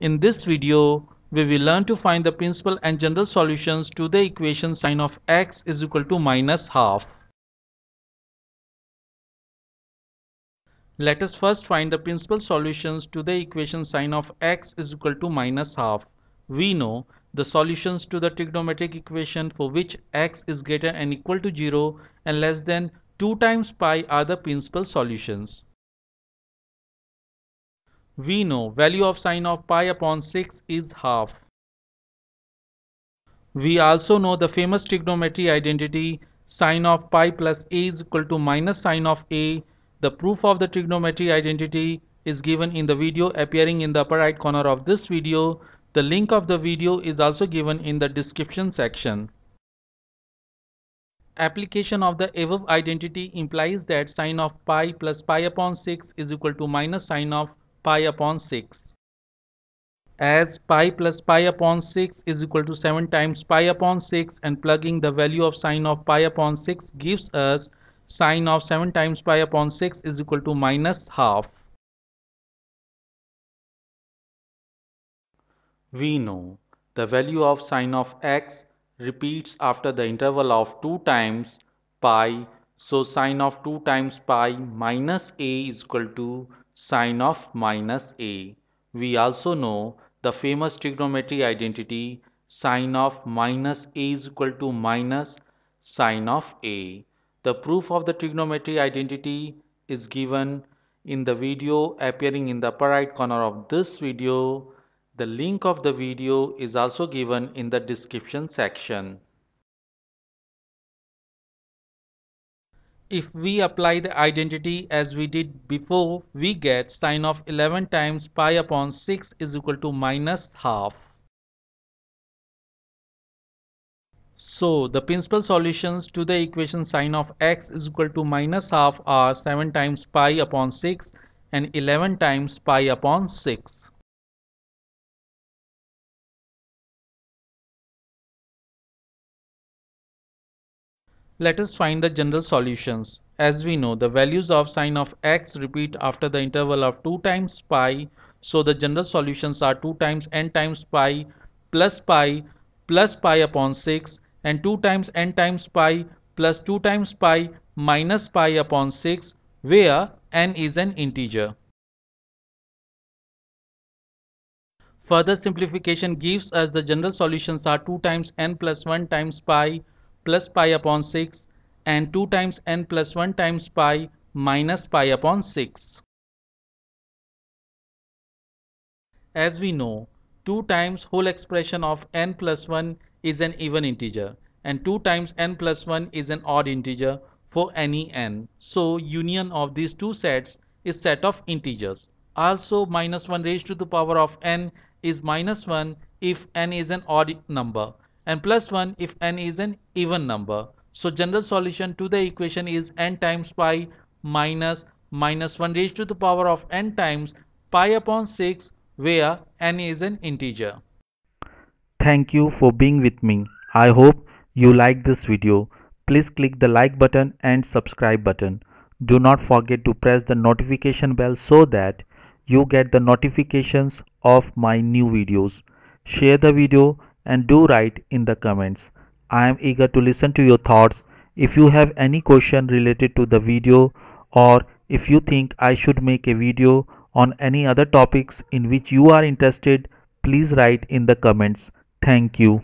In this video, we will learn to find the principal and general solutions to the equation sine of x is equal to minus half. Let us first find the principal solutions to the equation sine of x is equal to minus half. We know the solutions to the trigonometric equation for which x is greater and equal to 0 and less than 2 times pi are the principal solutions. We know value of sine of pi upon 6 is half. We also know the famous trigonometry identity sine of pi plus a is equal to minus sine of a. The proof of the trigonometry identity is given in the video appearing in the upper right corner of this video. The link of the video is also given in the description section. Application of the above identity implies that sine of pi plus pi upon 6 is equal to minus sine of pi upon 6 as pi plus pi upon 6 is equal to 7 times pi upon 6 and plugging the value of sine of pi upon 6 gives us sine of 7 times pi upon 6 is equal to minus half. We know the value of sine of x repeats after the interval of 2 times pi so sine of 2 times pi minus a is equal to sine of minus a. We also know the famous trigonometry identity sine of minus a is equal to minus sine of a. The proof of the trigonometry identity is given in the video appearing in the upper right corner of this video. The link of the video is also given in the description section. if we apply the identity as we did before, we get sine of 11 times pi upon 6 is equal to minus half. So the principal solutions to the equation sine of x is equal to minus half are 7 times pi upon 6 and 11 times pi upon 6. Let us find the general solutions. As we know, the values of sine of x repeat after the interval of 2 times pi. So the general solutions are 2 times n times pi plus pi plus pi upon 6 and 2 times n times pi plus 2 times pi minus pi upon 6 where n is an integer. Further simplification gives us the general solutions are 2 times n plus 1 times pi plus pi upon 6 and 2 times n plus 1 times pi minus pi upon 6. As we know, 2 times whole expression of n plus 1 is an even integer and 2 times n plus 1 is an odd integer for any n. So union of these two sets is set of integers. Also minus 1 raised to the power of n is minus 1 if n is an odd number and plus 1 if n is an even number. So general solution to the equation is n times pi minus minus 1 raised to the power of n times pi upon 6 where n is an integer. Thank you for being with me. I hope you like this video. Please click the like button and subscribe button. Do not forget to press the notification bell so that you get the notifications of my new videos. Share the video and do write in the comments. I am eager to listen to your thoughts. If you have any question related to the video or if you think I should make a video on any other topics in which you are interested, please write in the comments. Thank you.